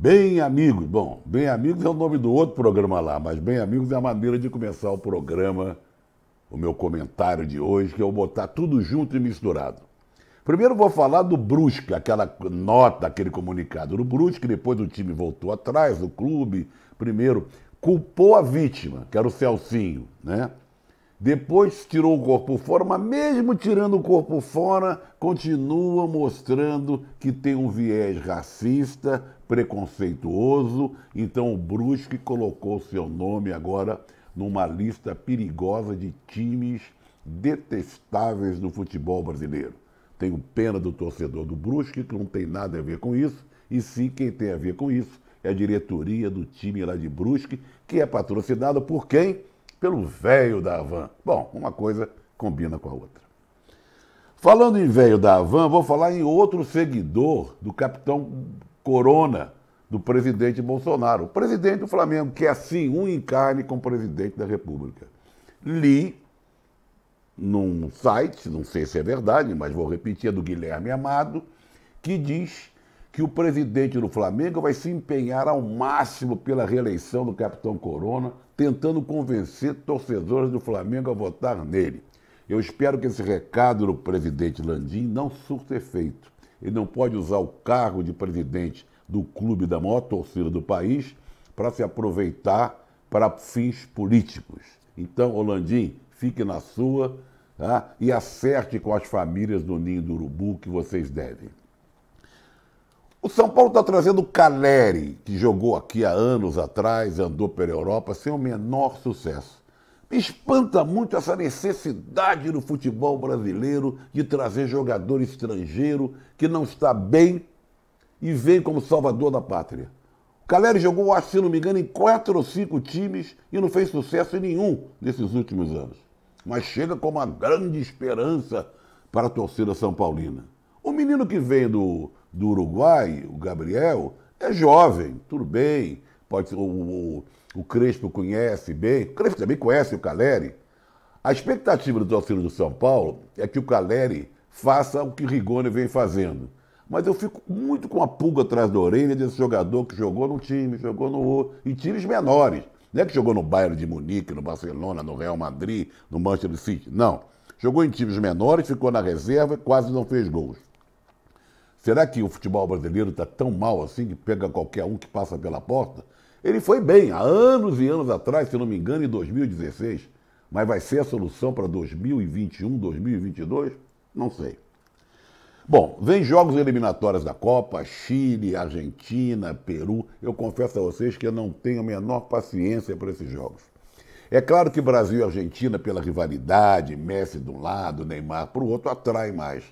Bem Amigos. Bom, Bem Amigos é o nome do outro programa lá, mas Bem Amigos é a maneira de começar o programa, o meu comentário de hoje, que eu vou botar tudo junto e misturado. Primeiro vou falar do Brusque, aquela nota, aquele comunicado do Brusque, depois o time voltou atrás, o clube, primeiro, culpou a vítima, que era o Celcinho, né? Depois tirou o corpo fora, mas mesmo tirando o corpo fora, continua mostrando que tem um viés racista, preconceituoso. Então o Brusque colocou seu nome agora numa lista perigosa de times detestáveis no futebol brasileiro. Tenho pena do torcedor do Brusque, que não tem nada a ver com isso, e sim quem tem a ver com isso é a diretoria do time lá de Brusque, que é patrocinada por quem? pelo velho da Havan. Bom, uma coisa combina com a outra. Falando em velho da Havan, vou falar em outro seguidor do capitão Corona, do presidente Bolsonaro. O presidente do Flamengo, que é assim um encarne com o presidente da República. Li num site, não sei se é verdade, mas vou repetir, é do Guilherme Amado, que diz que o presidente do Flamengo vai se empenhar ao máximo pela reeleição do capitão Corona, tentando convencer torcedores do Flamengo a votar nele. Eu espero que esse recado do presidente Landim não surta efeito. Ele não pode usar o cargo de presidente do clube da maior torcida do país para se aproveitar para fins políticos. Então, Landim, fique na sua tá? e acerte com as famílias do Ninho do Urubu que vocês devem. O São Paulo está trazendo o Caleri, que jogou aqui há anos atrás, andou pela Europa, sem o menor sucesso. Me espanta muito essa necessidade do futebol brasileiro de trazer jogador estrangeiro que não está bem e vem como salvador da pátria. O Caleri jogou, acho, se não me engano, em quatro ou cinco times e não fez sucesso em nenhum desses últimos anos. Mas chega como uma grande esperança para a torcida são paulina. O menino que vem do do Uruguai, o Gabriel, é jovem, tudo bem. Pode, o, o, o Crespo conhece bem, o Crespo também conhece o Caleri. A expectativa do torcedor do São Paulo é que o Caleri faça o que o Rigoni vem fazendo. Mas eu fico muito com a pulga atrás da orelha desse jogador que jogou no time, jogou no outro, em times menores. Não é que jogou no Bayern de Munique, no Barcelona, no Real Madrid, no Manchester City. Não. Jogou em times menores, ficou na reserva e quase não fez gols. Será que o futebol brasileiro está tão mal assim que pega qualquer um que passa pela porta? Ele foi bem há anos e anos atrás, se não me engano, em 2016. Mas vai ser a solução para 2021, 2022? Não sei. Bom, vem jogos eliminatórios da Copa, Chile, Argentina, Peru. Eu confesso a vocês que eu não tenho a menor paciência para esses jogos. É claro que Brasil e Argentina, pela rivalidade, Messi de um lado, Neymar para o outro, atrai mais.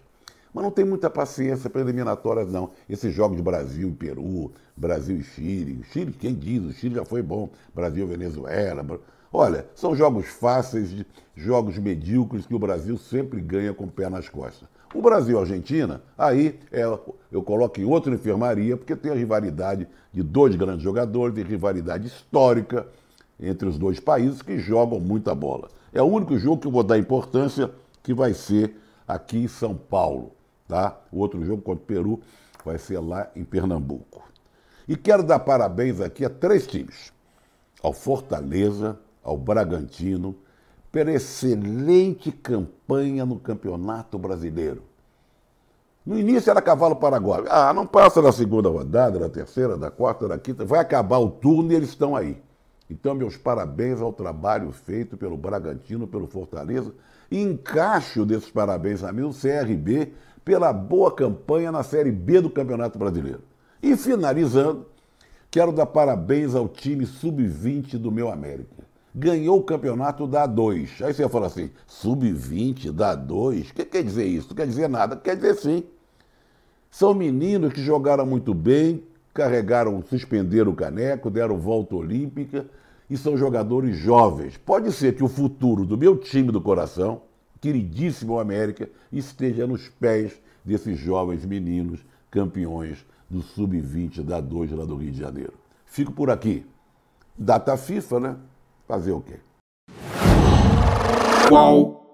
Mas não tem muita paciência para eliminatórias, não. Esses jogos de Brasil e Peru, Brasil e Chile. O Chile, quem diz? O Chile já foi bom. Brasil Venezuela. Olha, são jogos fáceis, jogos medíocres que o Brasil sempre ganha com o pé nas costas. O Brasil Argentina, aí é, eu coloco em outra enfermaria, porque tem a rivalidade de dois grandes jogadores, tem rivalidade histórica entre os dois países que jogam muita bola. É o único jogo que eu vou dar importância que vai ser aqui em São Paulo. Tá? O outro jogo contra o Peru vai ser lá em Pernambuco. E quero dar parabéns aqui a três times: ao Fortaleza, ao Bragantino, pela excelente campanha no Campeonato Brasileiro. No início era cavalo paraguaio. Ah, não passa da segunda rodada, da terceira, da quarta, da quinta. Vai acabar o turno e eles estão aí. Então, meus parabéns ao trabalho feito pelo Bragantino, pelo Fortaleza. E encaixo desses parabéns a mim, o CRB, pela boa campanha na Série B do Campeonato Brasileiro. E finalizando, quero dar parabéns ao time sub-20 do meu América. Ganhou o campeonato da 2. Aí você fala assim, sub-20 da 2? O que quer dizer isso? Não quer dizer nada. Quer dizer sim. São meninos que jogaram muito bem, carregaram, suspenderam o caneco, deram volta olímpica e são jogadores jovens. Pode ser que o futuro do meu time do coração, queridíssimo América, esteja nos pés desses jovens meninos campeões do Sub-20 da 2 lá do Rio de Janeiro. Fico por aqui. Data FIFA, né? Fazer o quê? Qual?